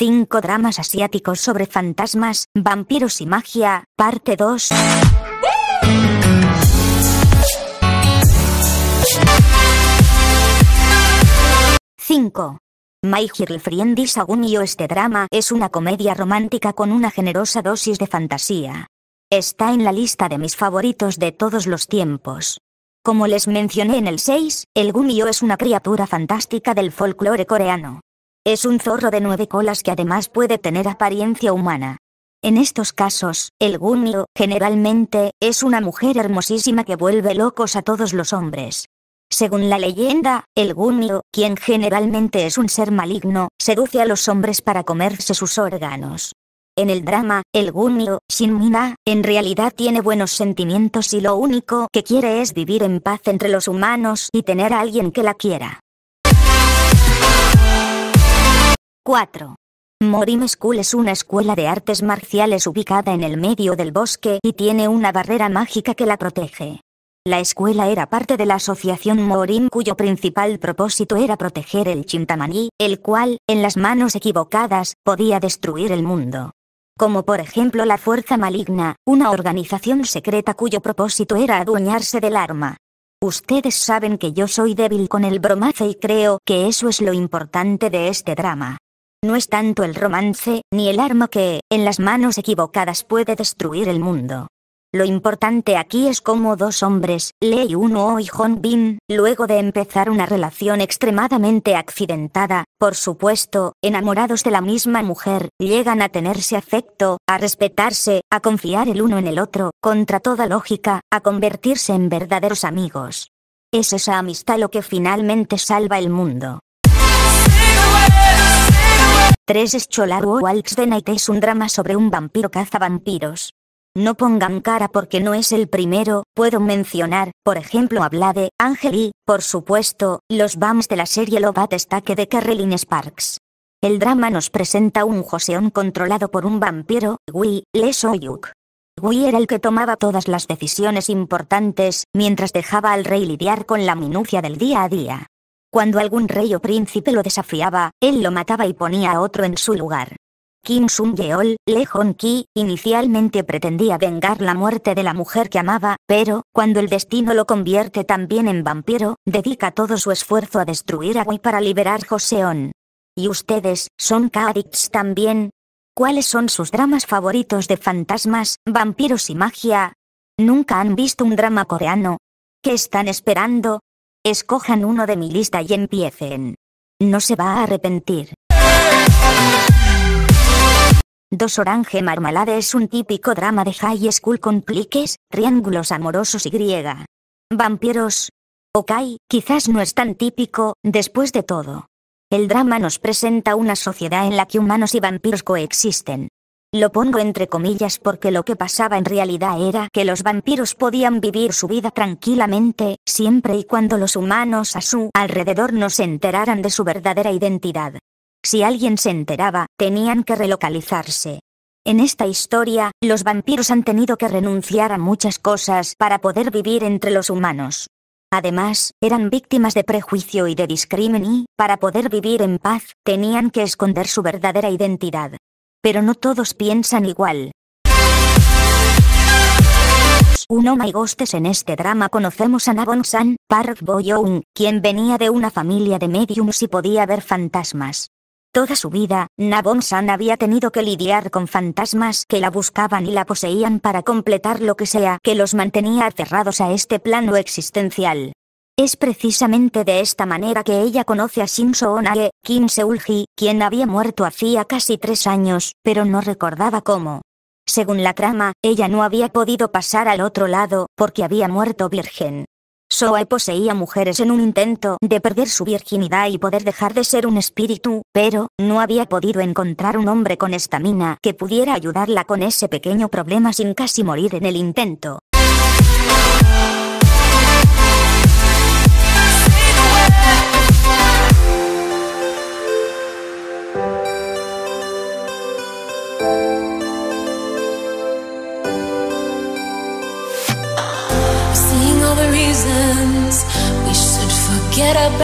5 dramas asiáticos sobre fantasmas, vampiros y magia, parte 2. 5. My Girlfriend is Gumiho. Este drama es una comedia romántica con una generosa dosis de fantasía. Está en la lista de mis favoritos de todos los tiempos. Como les mencioné en el 6, el Gumiho es una criatura fantástica del folclore coreano. Es un zorro de nueve colas que además puede tener apariencia humana. En estos casos, el Gunio, generalmente, es una mujer hermosísima que vuelve locos a todos los hombres. Según la leyenda, el Gunio, quien generalmente es un ser maligno, seduce a los hombres para comerse sus órganos. En el drama, el sin mina, en realidad tiene buenos sentimientos y lo único que quiere es vivir en paz entre los humanos y tener a alguien que la quiera. 4. Morim School es una escuela de artes marciales ubicada en el medio del bosque y tiene una barrera mágica que la protege. La escuela era parte de la asociación Morim cuyo principal propósito era proteger el chintamaní, el cual, en las manos equivocadas, podía destruir el mundo. Como por ejemplo la Fuerza Maligna, una organización secreta cuyo propósito era adueñarse del arma. Ustedes saben que yo soy débil con el bromazo y creo que eso es lo importante de este drama. No es tanto el romance, ni el arma que, en las manos equivocadas puede destruir el mundo. Lo importante aquí es cómo dos hombres, Lee Uno oh y Hon Bin, luego de empezar una relación extremadamente accidentada, por supuesto, enamorados de la misma mujer, llegan a tenerse afecto, a respetarse, a confiar el uno en el otro, contra toda lógica, a convertirse en verdaderos amigos. Es esa amistad lo que finalmente salva el mundo. 3 Scholar Walks the Night es un drama sobre un vampiro caza vampiros. No pongan cara porque no es el primero, puedo mencionar, por ejemplo a de, Angel y, por supuesto, los BAMs de la serie Love de Carolyn Sparks. El drama nos presenta un joseón controlado por un vampiro, Wee, Le Soyuk. Wee era el que tomaba todas las decisiones importantes, mientras dejaba al rey lidiar con la minucia del día a día. Cuando algún rey o príncipe lo desafiaba, él lo mataba y ponía a otro en su lugar. Kim sung Yeol, Lee hong Ki, inicialmente pretendía vengar la muerte de la mujer que amaba, pero, cuando el destino lo convierte también en vampiro, dedica todo su esfuerzo a destruir a Wei para liberar Joseon. ¿Y ustedes, son K-Addicts también? ¿Cuáles son sus dramas favoritos de fantasmas, vampiros y magia? ¿Nunca han visto un drama coreano? ¿Qué están esperando? Escojan uno de mi lista y empiecen. No se va a arrepentir. Dos Orange Marmalade es un típico drama de high school con cliques, triángulos amorosos y griega. Vampiros. Ok, quizás no es tan típico, después de todo. El drama nos presenta una sociedad en la que humanos y vampiros coexisten. Lo pongo entre comillas porque lo que pasaba en realidad era que los vampiros podían vivir su vida tranquilamente, siempre y cuando los humanos a su alrededor no se enteraran de su verdadera identidad. Si alguien se enteraba, tenían que relocalizarse. En esta historia, los vampiros han tenido que renunciar a muchas cosas para poder vivir entre los humanos. Además, eran víctimas de prejuicio y de discrimen y, para poder vivir en paz, tenían que esconder su verdadera identidad pero no todos piensan igual. Uno oh my gostes en este drama conocemos a Nabon-san, Park Bo-young, quien venía de una familia de mediums y podía ver fantasmas. Toda su vida, Nabon-san había tenido que lidiar con fantasmas que la buscaban y la poseían para completar lo que sea que los mantenía aferrados a este plano existencial. Es precisamente de esta manera que ella conoce a shin Onage, Kim seul quien había muerto hacía casi tres años, pero no recordaba cómo. Según la trama, ella no había podido pasar al otro lado, porque había muerto virgen. Soe poseía mujeres en un intento de perder su virginidad y poder dejar de ser un espíritu, pero, no había podido encontrar un hombre con estamina que pudiera ayudarla con ese pequeño problema sin casi morir en el intento. reasons we should forget about